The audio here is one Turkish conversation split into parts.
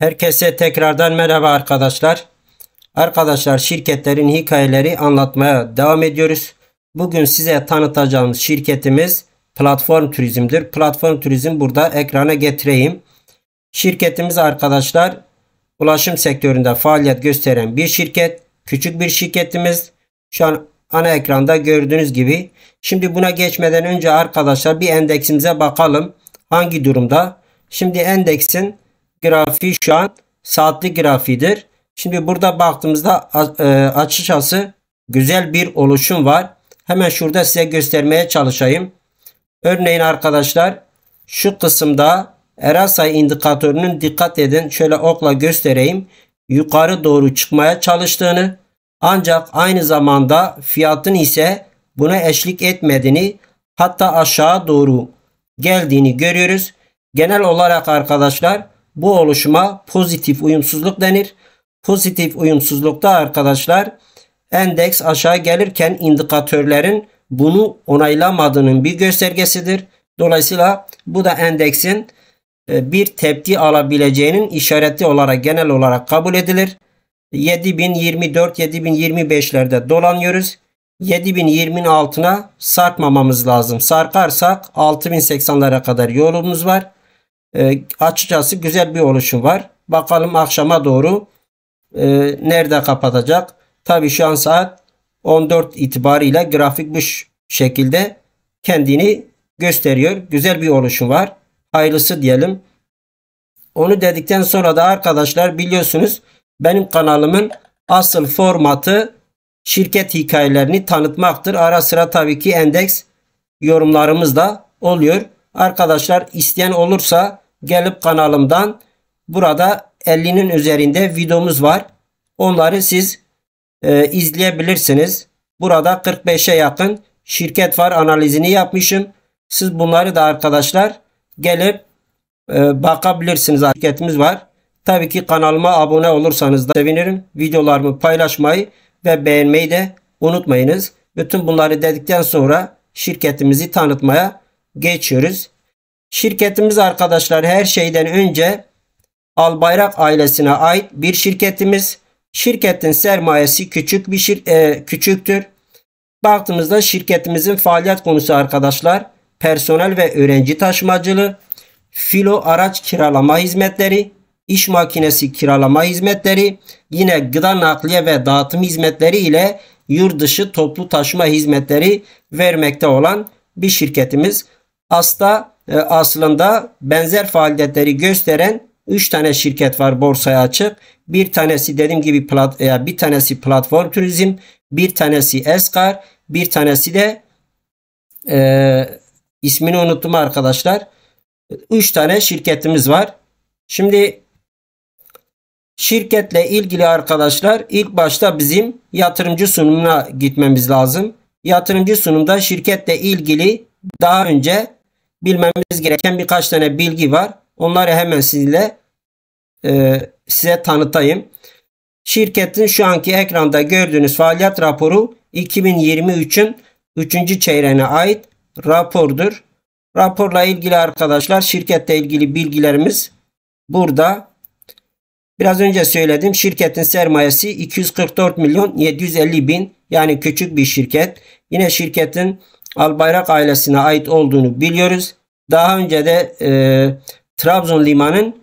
Herkese tekrardan merhaba arkadaşlar. Arkadaşlar şirketlerin hikayeleri anlatmaya devam ediyoruz. Bugün size tanıtacağımız şirketimiz Platform Turizm'dir. Platform Turizm burada ekrana getireyim. Şirketimiz arkadaşlar ulaşım sektöründe faaliyet gösteren bir şirket. Küçük bir şirketimiz. Şu an ana ekranda gördüğünüz gibi. Şimdi buna geçmeden önce arkadaşlar bir endeksimize bakalım. Hangi durumda? Şimdi endeksin grafiği şu an saatlik grafiğidir. Şimdi burada baktığımızda e, açıkçası güzel bir oluşum var. Hemen şurada size göstermeye çalışayım. Örneğin arkadaşlar şu kısımda erasa indikatörünün dikkat edin şöyle okla göstereyim. Yukarı doğru çıkmaya çalıştığını ancak aynı zamanda fiyatın ise buna eşlik etmediğini hatta aşağı doğru geldiğini görüyoruz. Genel olarak arkadaşlar bu oluşuma pozitif uyumsuzluk denir. Pozitif uyumsuzlukta arkadaşlar endeks aşağı gelirken indikatörlerin bunu onaylamadığının bir göstergesidir. Dolayısıyla bu da endeksin e, bir tepki alabileceğinin işareti olarak genel olarak kabul edilir. 7024-7025'lerde dolanıyoruz. 7020'nin altına sarkmamamız lazım. Sarkarsak 6080'lara kadar yolumuz var. E, açıkçası güzel bir oluşum var. Bakalım akşama doğru e, nerede kapatacak. Tabi şu an saat 14 itibariyle grafik bu şekilde kendini gösteriyor. Güzel bir oluşum var. Hayırlısı diyelim. Onu dedikten sonra da arkadaşlar biliyorsunuz benim kanalımın asıl formatı şirket hikayelerini tanıtmaktır. Ara sıra tabii ki endeks yorumlarımız da oluyor. Arkadaşlar isteyen olursa gelip kanalımdan burada 50'nin üzerinde videomuz var. Onları siz e, izleyebilirsiniz. Burada 45'e yakın şirket var analizini yapmışım. Siz bunları da arkadaşlar gelip e, bakabilirsiniz. Şirketimiz var. Tabii ki kanalıma abone olursanız da sevinirim. Videolarımı paylaşmayı ve beğenmeyi de unutmayınız. Bütün bunları dedikten sonra şirketimizi tanıtmaya geçiyoruz. Şirketimiz arkadaşlar her şeyden önce Albayrak ailesine ait bir şirketimiz. Şirketin sermayesi küçük bir şir e, küçüktür. Baktığımızda şirketimizin faaliyet konusu arkadaşlar personel ve öğrenci taşımacılığı, filo araç kiralama hizmetleri, iş makinesi kiralama hizmetleri, yine gıda nakliye ve dağıtım hizmetleri ile yurt dışı toplu taşıma hizmetleri vermekte olan bir şirketimiz. Asta e, aslında benzer faaliyetleri gösteren 3 tane şirket var borsaya açık. Bir tanesi dediğim gibi plat, e, bir tanesi platform turizm, bir tanesi Eskar, bir tanesi de e, ismini unuttum arkadaşlar. 3 tane şirketimiz var. Şimdi şirketle ilgili arkadaşlar ilk başta bizim yatırımcı sunumuna gitmemiz lazım. Yatırımcı sunumda şirketle ilgili daha önce bilmemiz gereken birkaç tane bilgi var. Onları hemen sizinle e, size tanıtayım. Şirketin şu anki ekranda gördüğünüz faaliyet raporu 2023'ün 3. çeyreğine ait rapordur. Raporla ilgili arkadaşlar şirkette ilgili bilgilerimiz burada. Biraz önce söyledim şirketin sermayesi 244 milyon 750 bin yani küçük bir şirket. Yine şirketin Albayrak ailesine ait olduğunu biliyoruz. Daha önce de e, Trabzon Liman'ın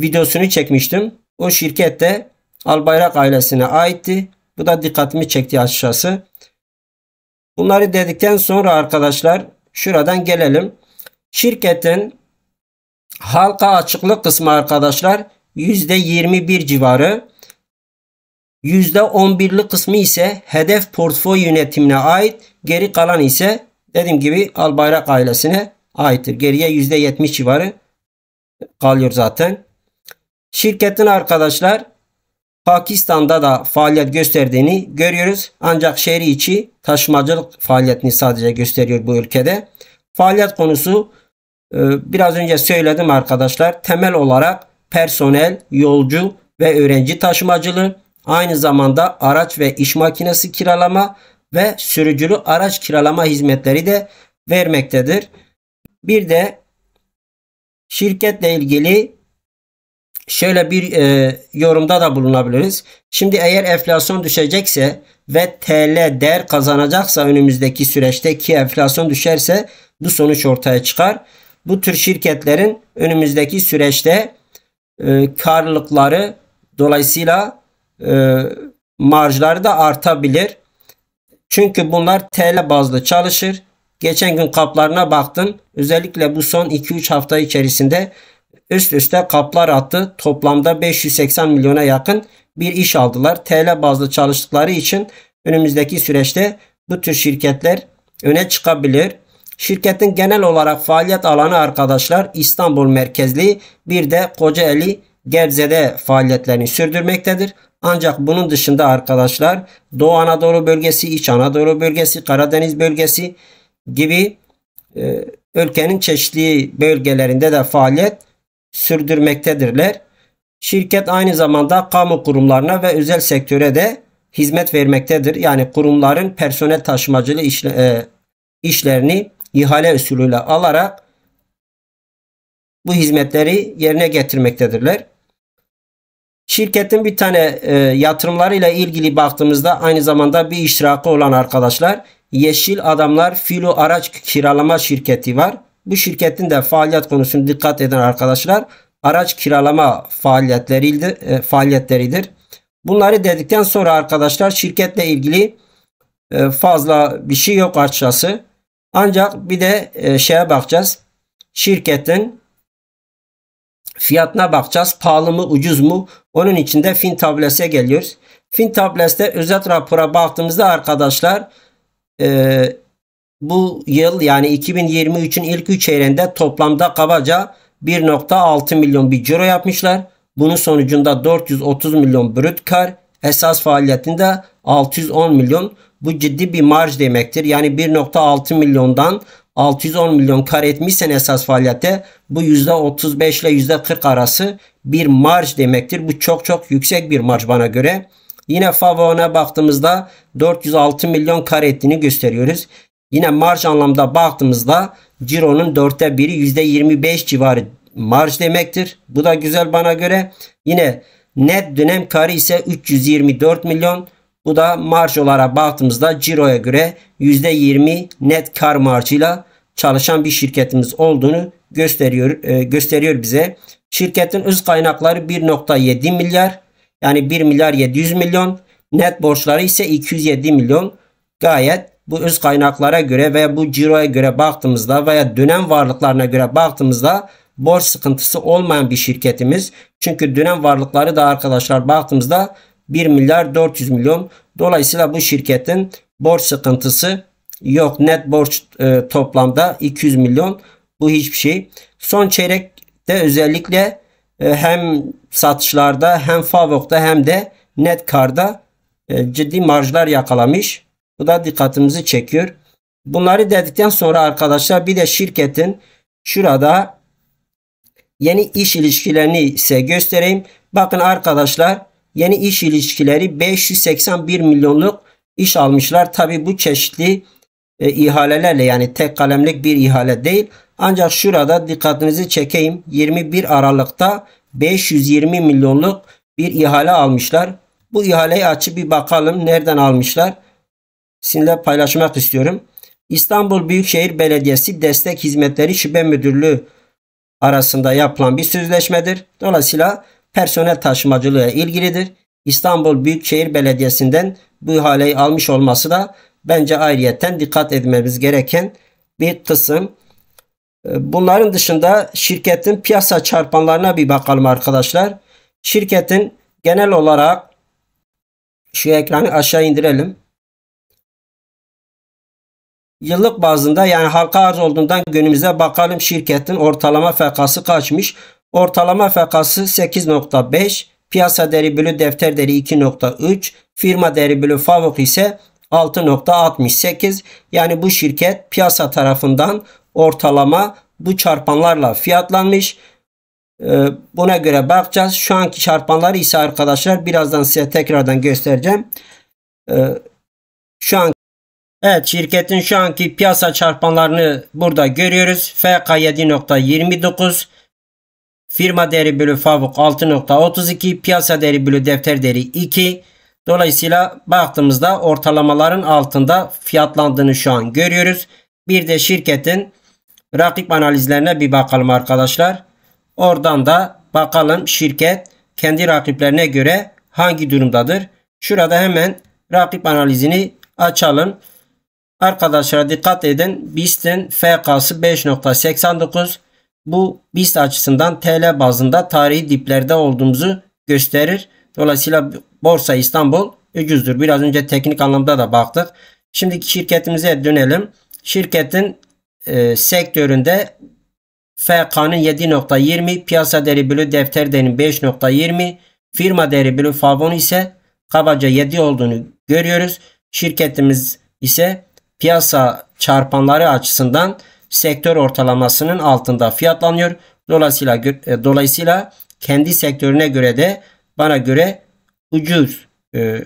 videosunu çekmiştim. O şirket de Albayrak ailesine aitti. Bu da dikkatimi çekti açıkçası. Bunları dedikten sonra arkadaşlar şuradan gelelim. Şirketin halka açıklık kısmı arkadaşlar %21 civarı. %11'lik kısmı ise hedef portföy yönetimine ait Geri kalan ise dediğim gibi Albayrak ailesine aittir. Geriye %70 civarı kalıyor zaten. Şirketin arkadaşlar Pakistan'da da faaliyet gösterdiğini görüyoruz. Ancak şehri içi taşımacılık faaliyetini sadece gösteriyor bu ülkede. Faaliyet konusu e, biraz önce söyledim arkadaşlar. Temel olarak personel, yolcu ve öğrenci taşımacılığı, aynı zamanda araç ve iş makinesi kiralama ve sürücülü araç kiralama hizmetleri de vermektedir. Bir de şirketle ilgili şöyle bir e, yorumda da bulunabiliriz. Şimdi eğer enflasyon düşecekse ve TL değer kazanacaksa önümüzdeki süreçte ki enflasyon düşerse bu sonuç ortaya çıkar. Bu tür şirketlerin önümüzdeki süreçte e, karlılıkları dolayısıyla e, marjları da artabilir. Çünkü bunlar TL bazlı çalışır. Geçen gün kaplarına baktım. Özellikle bu son 2-3 hafta içerisinde üst üste kaplar attı. Toplamda 580 milyona yakın bir iş aldılar. TL bazlı çalıştıkları için önümüzdeki süreçte bu tür şirketler öne çıkabilir. Şirketin genel olarak faaliyet alanı arkadaşlar İstanbul merkezli bir de Kocaeli Gebze'de faaliyetlerini sürdürmektedir. Ancak bunun dışında arkadaşlar Doğu Anadolu bölgesi, İç Anadolu bölgesi, Karadeniz bölgesi gibi e, ülkenin çeşitli bölgelerinde de faaliyet sürdürmektedirler. Şirket aynı zamanda kamu kurumlarına ve özel sektöre de hizmet vermektedir. Yani kurumların personel taşımacılığı işle, e, işlerini ihale usulüyle alarak bu hizmetleri yerine getirmektedirler. Şirketin bir tane e, yatırımlarıyla ilgili baktığımızda aynı zamanda bir iştirakı olan arkadaşlar Yeşil Adamlar Filo Araç Kiralama Şirketi var. Bu şirketin de faaliyet konusunu dikkat eden arkadaşlar araç kiralama faaliyetleriydi, e, faaliyetleridir. Bunları dedikten sonra arkadaşlar şirketle ilgili e, fazla bir şey yok açıkçası. Ancak bir de e, şeye bakacağız. Şirketin fiyatına bakacağız. Pahalı mı ucuz mu? Onun için de fin tablese geliyoruz. Fin tableste özet rapora baktığımızda arkadaşlar e, bu yıl yani 2023'ün ilk 3 çeyreğinde toplamda kabaca 1.6 milyon bir ciro yapmışlar. Bunun sonucunda 430 milyon brüt kar esas faaliyetinde 610 milyon. Bu ciddi bir marj demektir. Yani 1.6 milyondan 610 milyon kar etmişsen esas faaliyette bu %35 ile %40 arası bir marj demektir. Bu çok çok yüksek bir marj bana göre. Yine Favon'a baktığımızda 406 milyon kar ettiğini gösteriyoruz. Yine marj anlamda baktığımızda Ciro'nun dörtte biri %25 civarı marj demektir. Bu da güzel bana göre. Yine net dönem karı ise 324 milyon. Bu da marj olarak baktığımızda ciroya göre %20 net kar marjıyla çalışan bir şirketimiz olduğunu gösteriyor e, gösteriyor bize. Şirketin öz kaynakları 1.7 milyar yani 1 milyar 700 milyon net borçları ise 207 milyon. Gayet bu öz kaynaklara göre ve bu ciroya göre baktığımızda veya dönem varlıklarına göre baktığımızda borç sıkıntısı olmayan bir şirketimiz. Çünkü dönem varlıkları da arkadaşlar baktığımızda 1 milyar 400 milyon. Dolayısıyla bu şirketin borç sıkıntısı yok. Net borç e, toplamda 200 milyon. Bu hiçbir şey. Son çeyrekte özellikle e, hem satışlarda hem Favok'ta hem de net karda e, ciddi marjlar yakalamış. Bu da dikkatimizi çekiyor. Bunları dedikten sonra arkadaşlar bir de şirketin şurada yeni iş ilişkilerini size göstereyim. Bakın arkadaşlar yeni iş ilişkileri 581 milyonluk iş almışlar. Tabi bu çeşitli e, ihalelerle yani tek kalemlik bir ihale değil. Ancak şurada dikkatinizi çekeyim. 21 Aralık'ta 520 milyonluk bir ihale almışlar. Bu ihaleyi açıp bir bakalım nereden almışlar. Sizinle paylaşmak istiyorum. İstanbul Büyükşehir Belediyesi Destek Hizmetleri Şube Müdürlüğü arasında yapılan bir sözleşmedir. Dolayısıyla personel taşımacılığı ilgilidir. İstanbul Büyükşehir Belediyesi'nden bu ihaleyi almış olması da bence ayrıyeten dikkat etmemiz gereken bir kısım. Ee, bunların dışında şirketin piyasa çarpanlarına bir bakalım arkadaşlar. Şirketin genel olarak şu ekranı aşağı indirelim. Yıllık bazında yani halka arz olduğundan günümüze bakalım şirketin ortalama fekası kaçmış. Ortalama fakası 8.5, piyasa değeri bölü defter deri 2.3, firma değeri bölü favok ise 6.68. Yani bu şirket piyasa tarafından ortalama bu çarpanlarla fiyatlanmış. Ee, buna göre bakacağız. Şu anki çarpanları ise arkadaşlar birazdan size tekrardan göstereceğim. Ee, şu an Evet şirketin şu anki piyasa çarpanlarını burada görüyoruz. FK 7.29 Firma değeri bölü fabuk 6.32. Piyasa değeri bölü defter değeri 2. Dolayısıyla baktığımızda ortalamaların altında fiyatlandığını şu an görüyoruz. Bir de şirketin rakip analizlerine bir bakalım arkadaşlar. Oradan da bakalım şirket kendi rakiplerine göre hangi durumdadır. Şurada hemen rakip analizini açalım. Arkadaşlar dikkat edin. BIST'in FK'sı 5.89, bu BIST açısından TL bazında tarihi diplerde olduğumuzu gösterir. Dolayısıyla Borsa İstanbul ucuzdur. Biraz önce teknik anlamda da baktık. Şimdiki şirketimize dönelim. Şirketin e, sektöründe FK'nın 7.20, piyasa değeri bölü defter değerinin 5.20, firma değeri bölü favon ise kabaca 7 olduğunu görüyoruz. Şirketimiz ise piyasa çarpanları açısından sektör ortalamasının altında fiyatlanıyor. Dolayısıyla e, dolayısıyla kendi sektörüne göre de bana göre ucuz e,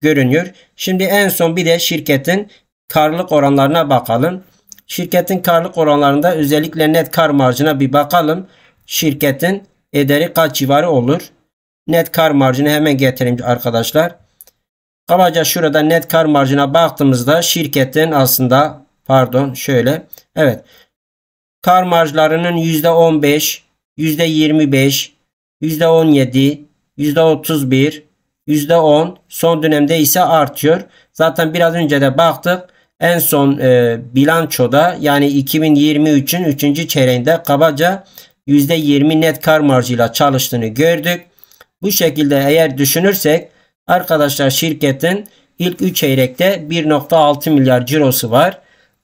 görünüyor. Şimdi en son bir de şirketin karlılık oranlarına bakalım. Şirketin karlılık oranlarında özellikle net kar marjına bir bakalım. Şirketin ederi kaç civarı olur? Net kar marjını hemen getireyim arkadaşlar. Kabaca şurada net kar marjına baktığımızda şirketin aslında Pardon şöyle. Evet. Kar marjlarının yüzde %15, %25, %17, %31, %10 son dönemde ise artıyor. Zaten biraz önce de baktık. En son e, bilançoda yani 2023'ün 3. çeyreğinde kabaca %20 net kar marjıyla çalıştığını gördük. Bu şekilde eğer düşünürsek arkadaşlar şirketin ilk 3 çeyrekte 1.6 milyar cirosu var.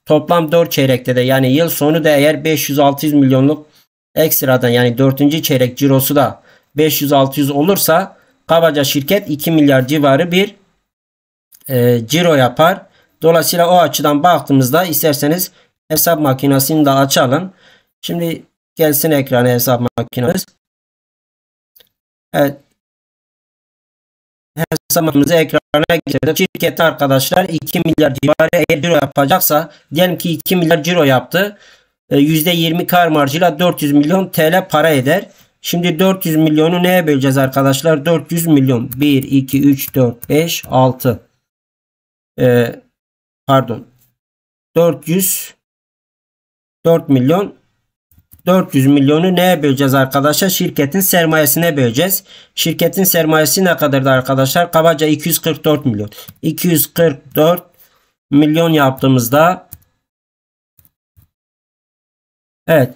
Toplam 4 çeyrekte de yani yıl sonu da eğer 500-600 milyonluk ekstradan yani 4. çeyrek cirosu da 500-600 olursa kabaca şirket 2 milyar civarı bir e, ciro yapar. Dolayısıyla o açıdan baktığımızda isterseniz hesap makinesini de açalım. Şimdi gelsin ekranı hesap makinemiz. Evet hesabımızı ekrana getirdik. Şirkette arkadaşlar 2 milyar civarı eğer ciro yapacaksa diyelim ki 2 milyar ciro yaptı. %20 e, kar marjıyla 400 milyon TL para eder. Şimdi 400 milyonu neye böleceğiz arkadaşlar? 400 milyon. 1, 2, 3, 4, 5, 6. Ee, pardon. 400 4 milyon 400 milyonu neye böleceğiz arkadaşlar? Şirketin sermayesine böleceğiz. Şirketin sermayesi ne kadardı arkadaşlar? Kabaca 244 milyon. 244 milyon yaptığımızda Evet.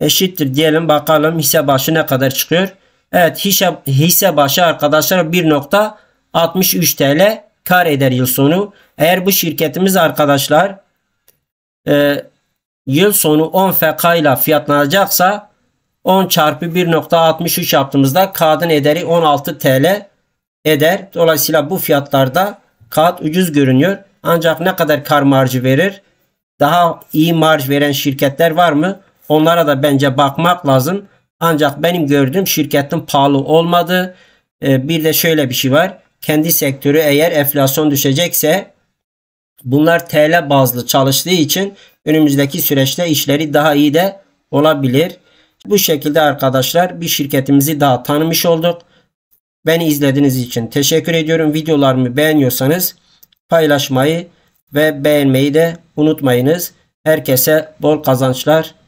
Eşittir diyelim bakalım hisse başı ne kadar çıkıyor? Evet hisse, hisse başı arkadaşlar 1.63 TL kar eder yıl sonu. Eğer bu şirketimiz arkadaşlar e, yıl sonu 10 FK ile fiyatlanacaksa 10 çarpı 1.63 yaptığımızda kağıdın ederi 16 TL eder. Dolayısıyla bu fiyatlarda kağıt ucuz görünüyor. Ancak ne kadar kar marjı verir? Daha iyi marj veren şirketler var mı? Onlara da bence bakmak lazım. Ancak benim gördüğüm şirketin pahalı olmadığı e, bir de şöyle bir şey var. Kendi sektörü eğer enflasyon düşecekse bunlar TL bazlı çalıştığı için önümüzdeki süreçte işleri daha iyi de olabilir. Bu şekilde arkadaşlar bir şirketimizi daha tanımış olduk. Beni izlediğiniz için teşekkür ediyorum. Videolarımı beğeniyorsanız paylaşmayı ve beğenmeyi de unutmayınız. Herkese bol kazançlar